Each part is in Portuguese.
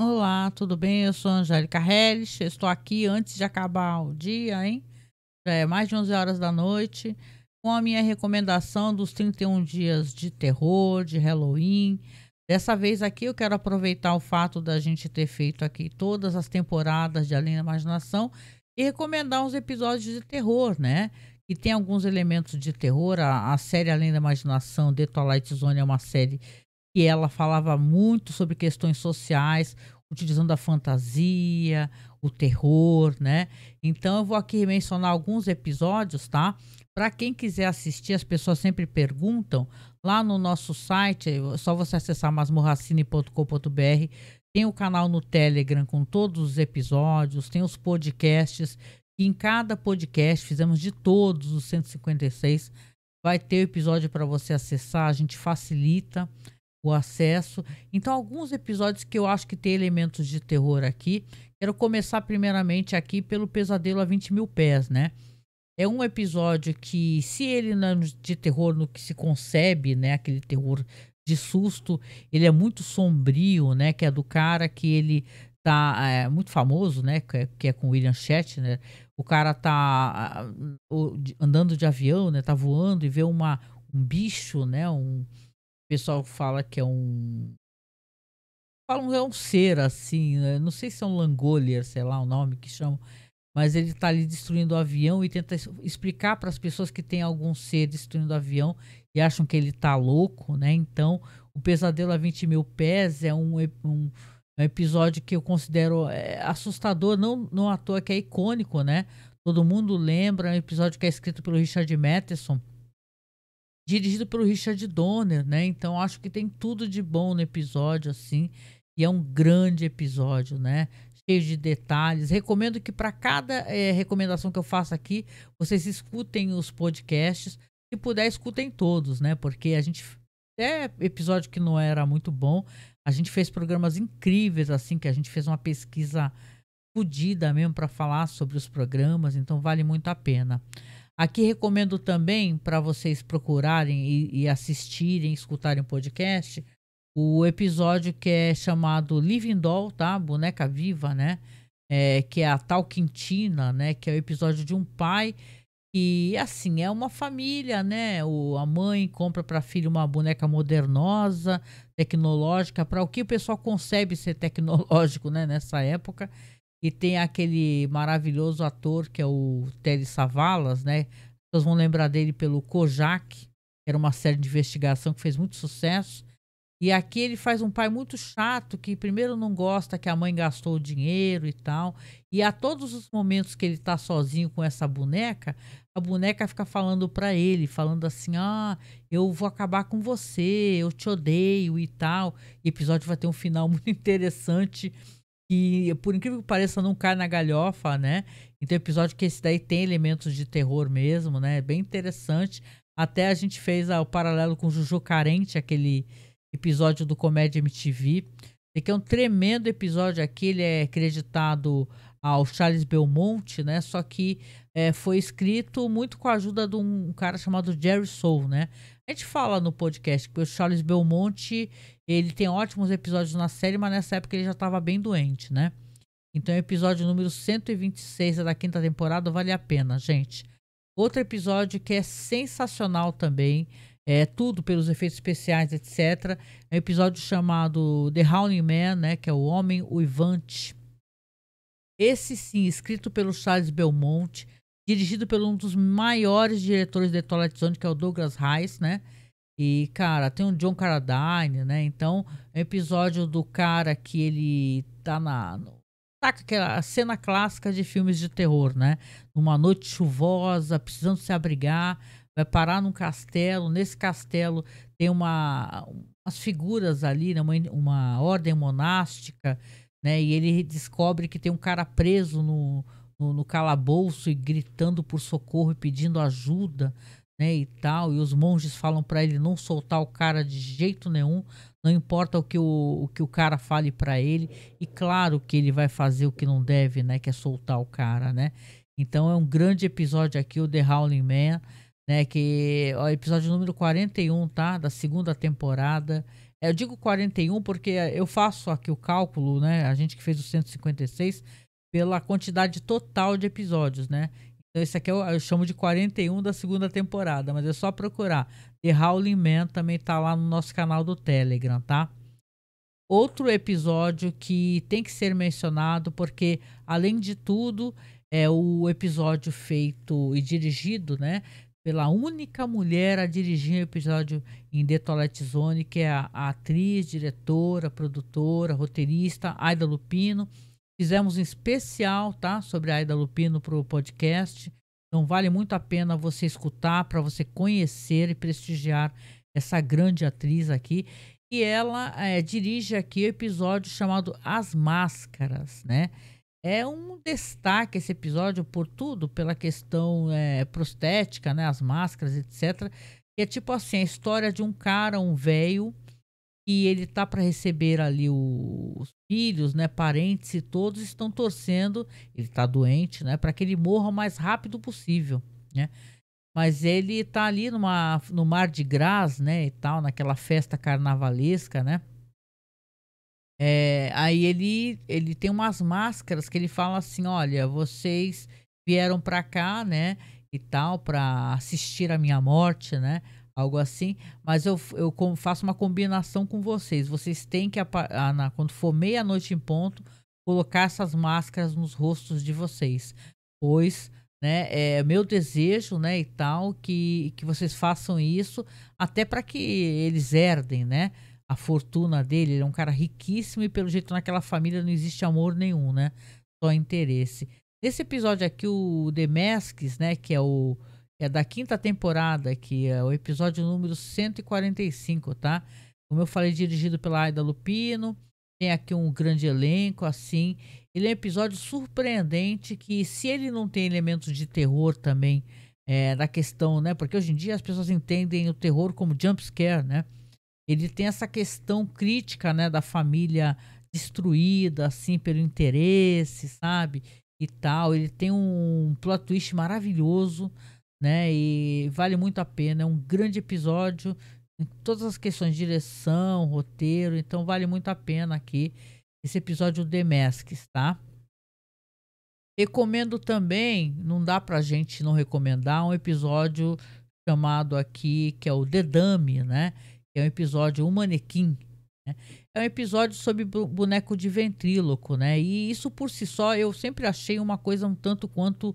Olá, tudo bem? Eu sou Angélica Helles. Estou aqui antes de acabar o dia, hein? Já é mais de 11 horas da noite, com a minha recomendação dos 31 dias de terror, de Halloween. Dessa vez aqui eu quero aproveitar o fato da gente ter feito aqui todas as temporadas de Além da Imaginação e recomendar uns episódios de terror, né? Que tem alguns elementos de terror. A, a série Além da Imaginação, The Twilight Zone, é uma série e ela falava muito sobre questões sociais, utilizando a fantasia, o terror, né? Então eu vou aqui mencionar alguns episódios, tá? Para quem quiser assistir, as pessoas sempre perguntam lá no nosso site, é só você acessar masmorracine.com.br, tem o canal no Telegram com todos os episódios, tem os podcasts, em cada podcast fizemos de todos os 156, vai ter o episódio para você acessar, a gente facilita o acesso. Então, alguns episódios que eu acho que tem elementos de terror aqui. Quero começar primeiramente aqui pelo Pesadelo a 20 mil pés, né? É um episódio que, se ele não é de terror no que se concebe, né? Aquele terror de susto, ele é muito sombrio, né? Que é do cara que ele tá é, muito famoso, né? Que é, que é com William Shatner. Né? O cara tá andando de avião, né? Tá voando e vê uma, um bicho, né? Um, o pessoal fala que é um. Falam que é um ser assim, né? não sei se é um Langolier, sei lá o nome que chamam, mas ele está ali destruindo o avião e tenta explicar para as pessoas que tem algum ser destruindo o avião e acham que ele está louco, né? Então, o Pesadelo a 20 Mil Pés é um, um, é um episódio que eu considero é, assustador, não, não à toa que é icônico, né? Todo mundo lembra, é um episódio que é escrito pelo Richard Matheson dirigido pelo Richard Donner, né? Então acho que tem tudo de bom no episódio, assim. E é um grande episódio, né? Cheio de detalhes. Recomendo que para cada é, recomendação que eu faço aqui, vocês escutem os podcasts. Se puder, escutem todos, né? Porque a gente. é episódio que não era muito bom, a gente fez programas incríveis, assim, que a gente fez uma pesquisa fodida mesmo para falar sobre os programas, então vale muito a pena. Aqui recomendo também para vocês procurarem e, e assistirem, escutarem o podcast, o episódio que é chamado Living Doll, tá? Boneca Viva, né? É, que é a tal Quintina, né? Que é o episódio de um pai que, assim, é uma família, né? O, a mãe compra para filho uma boneca modernosa, tecnológica, para o que o pessoal concebe ser tecnológico, né? Nessa época. E tem aquele maravilhoso ator que é o Terry Savalas, né? Vocês vão lembrar dele pelo Kojak, era uma série de investigação que fez muito sucesso. E aqui ele faz um pai muito chato, que primeiro não gosta que a mãe gastou o dinheiro e tal. E a todos os momentos que ele está sozinho com essa boneca, a boneca fica falando para ele, falando assim: "Ah, eu vou acabar com você, eu te odeio" e tal. E o episódio vai ter um final muito interessante que, por incrível que pareça, não cai na galhofa, né? Então, episódio que esse daí tem elementos de terror mesmo, né? É bem interessante. Até a gente fez ah, o paralelo com Juju Carente, aquele episódio do Comédia MTV. Que é um tremendo episódio aqui, ele é acreditado ao Charles Belmonte, né? Só que é, foi escrito muito com a ajuda de um cara chamado Jerry Soul, né? A gente fala no podcast que o Charles Belmonte ele tem ótimos episódios na série, mas nessa época ele já estava bem doente, né? Então, episódio número 126 da quinta temporada vale a pena, gente. Outro episódio que é sensacional também, é tudo pelos efeitos especiais, etc. É um episódio chamado The Howling Man, né? Que é o Homem Uivante. Esse sim, escrito pelo Charles Belmonte, dirigido por um dos maiores diretores de Twilight Zone, que é o Douglas Rice, né? E, cara, tem o John Carradine, né? Então, é um episódio do cara que ele tá na. Saca tá aquela cena clássica de filmes de terror, né? Numa noite chuvosa, precisando se abrigar, vai parar num castelo. Nesse castelo tem uma, umas figuras ali, né? uma, uma ordem monástica né? E ele descobre que tem um cara preso no, no, no calabouço e gritando por socorro e pedindo ajuda, né? E tal. E os monges falam para ele não soltar o cara de jeito nenhum, não importa o que o, o que o cara fale para ele. E claro que ele vai fazer o que não deve, né? Que é soltar o cara, né? Então é um grande episódio aqui, o The Howling Man, né? Que é o episódio número 41, tá? Da segunda temporada. É, eu digo 41 porque eu faço aqui o cálculo, né? A gente que fez o 156 pela quantidade total de episódios, né? Então esse aqui eu, eu chamo de 41 da segunda temporada, mas é só procurar. The Howling Man também tá lá no nosso canal do Telegram, tá? Outro episódio que tem que ser mencionado porque além de tudo, é o episódio feito e dirigido, né, pela única mulher a dirigir o episódio em The Toilet Zone, que é a, a atriz, diretora, produtora, roteirista, Aida Lupino. Fizemos um especial, tá, sobre a Aida Lupino para o podcast. Então vale muito a pena você escutar para você conhecer e prestigiar essa grande atriz aqui. E ela é, dirige aqui o episódio chamado As Máscaras, né? É um destaque esse episódio por tudo, pela questão é, prostética, né, as máscaras, etc. É tipo assim, a história de um cara, um velho, que ele tá para receber ali o, os filhos, né, parentes e todos estão torcendo, ele tá doente, né, para que ele morra o mais rápido possível, né? Mas ele tá ali numa, no mar de graça, né, e tal, naquela festa carnavalesca, né? É, aí ele, ele tem umas máscaras que ele fala assim: olha, vocês vieram para cá, né? E tal, para assistir a minha morte, né? Algo assim. Mas eu, eu faço uma combinação com vocês. Vocês têm que, ah, quando for meia-noite em ponto, colocar essas máscaras nos rostos de vocês. Pois né? É meu desejo, né, e tal, que, que vocês façam isso até para que eles herdem, né? a fortuna dele, ele é um cara riquíssimo e pelo jeito naquela família não existe amor nenhum, né? Só interesse. Nesse episódio aqui, o Demesques, né, que é o é da quinta temporada, que é o episódio número 145, tá? Como eu falei, dirigido pela Aida Lupino, tem aqui um grande elenco, assim. Ele é um episódio surpreendente que, se ele não tem elementos de terror também, é, da questão, né? Porque hoje em dia as pessoas entendem o terror como jump scare, né? Ele tem essa questão crítica, né, da família destruída assim pelo interesse, sabe? E tal. Ele tem um plot twist maravilhoso, né? E vale muito a pena. É um grande episódio em todas as questões de direção, roteiro, então vale muito a pena aqui esse episódio do The Masks, tá? Recomendo também, não dá pra gente não recomendar, um episódio chamado aqui, que é o The Dummy, né? que é um episódio Um Manequim. Né? É um episódio sobre boneco de ventríloco, né? E isso por si só eu sempre achei uma coisa um tanto quanto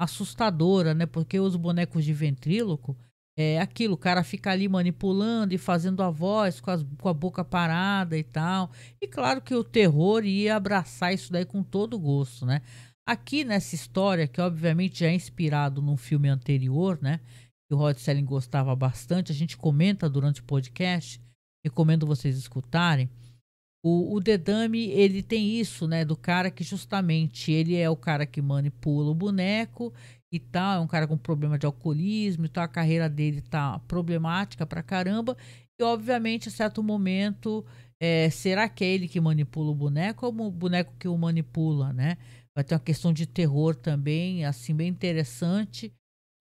assustadora, né? Porque os bonecos de ventríloco é aquilo, o cara fica ali manipulando e fazendo a voz com, as, com a boca parada e tal. E claro que o terror ia abraçar isso daí com todo gosto, né? Aqui nessa história, que obviamente já é inspirado num filme anterior, né? que o Rod Selling gostava bastante, a gente comenta durante o podcast, recomendo vocês escutarem. O, o Dedame, ele tem isso, né, do cara que justamente ele é o cara que manipula o boneco e tal, é um cara com problema de alcoolismo e tal, a carreira dele tá problemática pra caramba. E, obviamente, a certo momento, é, será que é ele que manipula o boneco ou o boneco que o manipula, né? Vai ter uma questão de terror também, assim, bem interessante.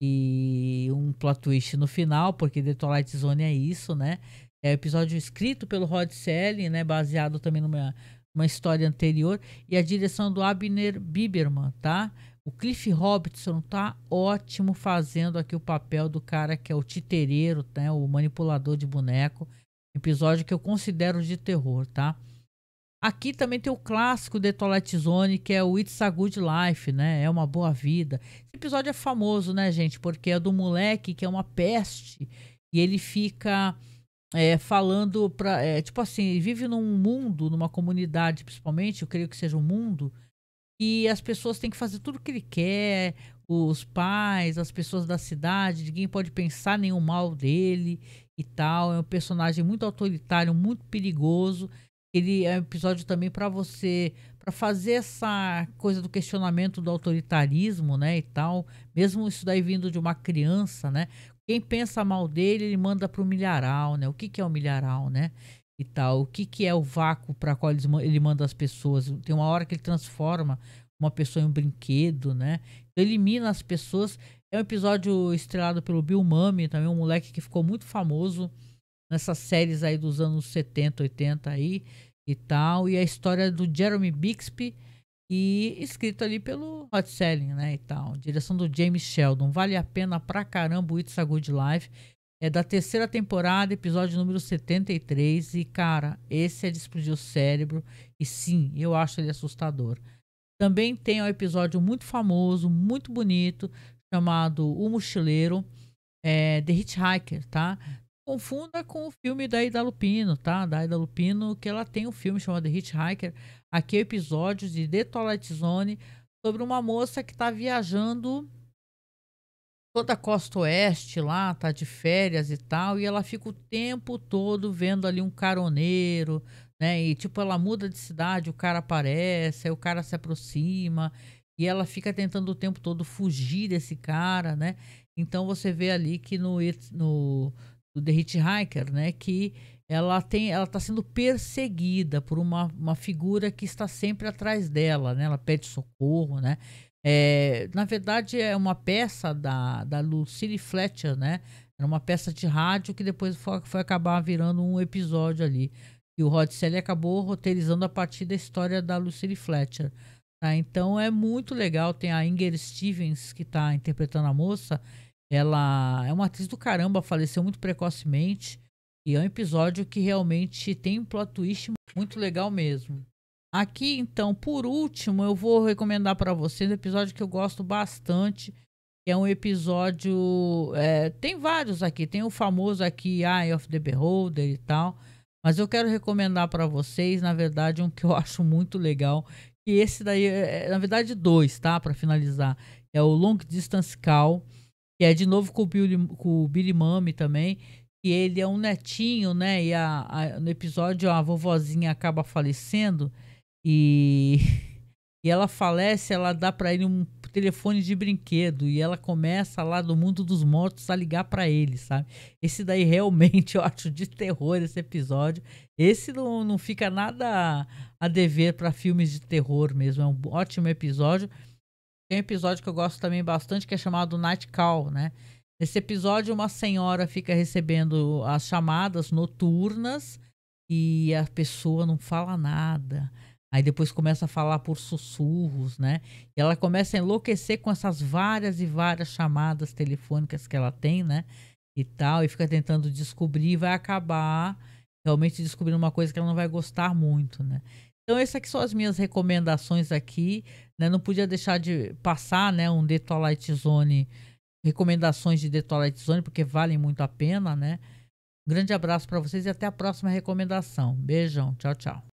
E um plot twist no final, porque The Twilight Zone é isso, né? É um episódio escrito pelo Rod Selling, né? Baseado também numa uma história anterior. E a direção do Abner Biberman, tá? O Cliff Robertson tá ótimo fazendo aqui o papel do cara que é o titereiro, né? O manipulador de boneco. Episódio que eu considero de terror, tá? Aqui também tem o clássico de Zone que é o It's a Good Life, né? É uma boa vida. Esse episódio é famoso, né, gente? Porque é do moleque que é uma peste e ele fica é, falando pra. É, tipo assim, vive num mundo, numa comunidade, principalmente, eu creio que seja um mundo, e as pessoas têm que fazer tudo o que ele quer, os pais, as pessoas da cidade, ninguém pode pensar nenhum mal dele e tal. É um personagem muito autoritário, muito perigoso. Ele é um episódio também para você, para fazer essa coisa do questionamento do autoritarismo, né, e tal. Mesmo isso daí vindo de uma criança, né? Quem pensa mal dele, ele manda para o milharal, né? O que, que é o milharal, né? E tal. O que, que é o vácuo para qual ele manda as pessoas? Tem uma hora que ele transforma uma pessoa em um brinquedo, né? Então elimina as pessoas. É um episódio estrelado pelo Bill Mami, também um moleque que ficou muito famoso nessas séries aí dos anos 70, 80 aí e tal. E a história do Jeremy Bixby e escrito ali pelo Hot Selling, né, e tal. Direção do James Sheldon. Vale a pena pra caramba o It's a Good Life. É da terceira temporada, episódio número 73. E, cara, esse é de explodir o cérebro. E sim, eu acho ele assustador. Também tem um episódio muito famoso, muito bonito, chamado O Mochileiro, é, The Hitchhiker, tá? confunda com o filme da Ida Lupino, tá? Da Ida Lupino, que ela tem um filme chamado Hitchhiker. Aqui é episódio de The Twilight Zone sobre uma moça que está viajando toda a costa oeste lá, tá de férias e tal, e ela fica o tempo todo vendo ali um caroneiro, né? E tipo, ela muda de cidade, o cara aparece, aí o cara se aproxima, e ela fica tentando o tempo todo fugir desse cara, né? Então você vê ali que no, no do The Hitchhiker, né? Que ela tem, ela está sendo perseguida por uma, uma figura que está sempre atrás dela, né? Ela pede socorro, né? É, na verdade é uma peça da, da Lucille Fletcher, né? Era uma peça de rádio que depois foi, foi acabar virando um episódio ali. E o Rod Selly acabou roteirizando a partir da história da Lucille Fletcher. Tá? Então é muito legal. Tem a Inger Stevens que está interpretando a moça ela é uma atriz do caramba, faleceu muito precocemente. E é um episódio que realmente tem um plot twist muito legal mesmo. Aqui, então, por último, eu vou recomendar para vocês um episódio que eu gosto bastante. Que é um episódio. É, tem vários aqui. Tem o famoso aqui, Eye of the Beholder e tal. Mas eu quero recomendar para vocês, na verdade, um que eu acho muito legal. Que esse daí, é, é na verdade, dois, tá? Para finalizar. É o Long Distance Call e é de novo, com o Billy, com o Billy Mami também. E ele é um netinho, né? E a, a, no episódio a vovozinha acaba falecendo. E, e ela falece, ela dá para ele um telefone de brinquedo e ela começa lá do mundo dos mortos a ligar para ele, sabe? Esse daí realmente eu acho de terror esse episódio. Esse não, não fica nada a dever para filmes de terror mesmo. É um ótimo episódio. Tem um episódio que eu gosto também bastante que é chamado Night Call, né? Nesse episódio, uma senhora fica recebendo as chamadas noturnas e a pessoa não fala nada. Aí depois começa a falar por sussurros, né? E ela começa a enlouquecer com essas várias e várias chamadas telefônicas que ela tem, né? E tal, e fica tentando descobrir, vai acabar realmente descobrindo uma coisa que ela não vai gostar muito, né? Então, essas aqui são as minhas recomendações aqui. Né? Não podia deixar de passar né, um Detolite Zone, recomendações de Detolite Zone, porque valem muito a pena, né? Um grande abraço para vocês e até a próxima recomendação. Beijão, tchau, tchau.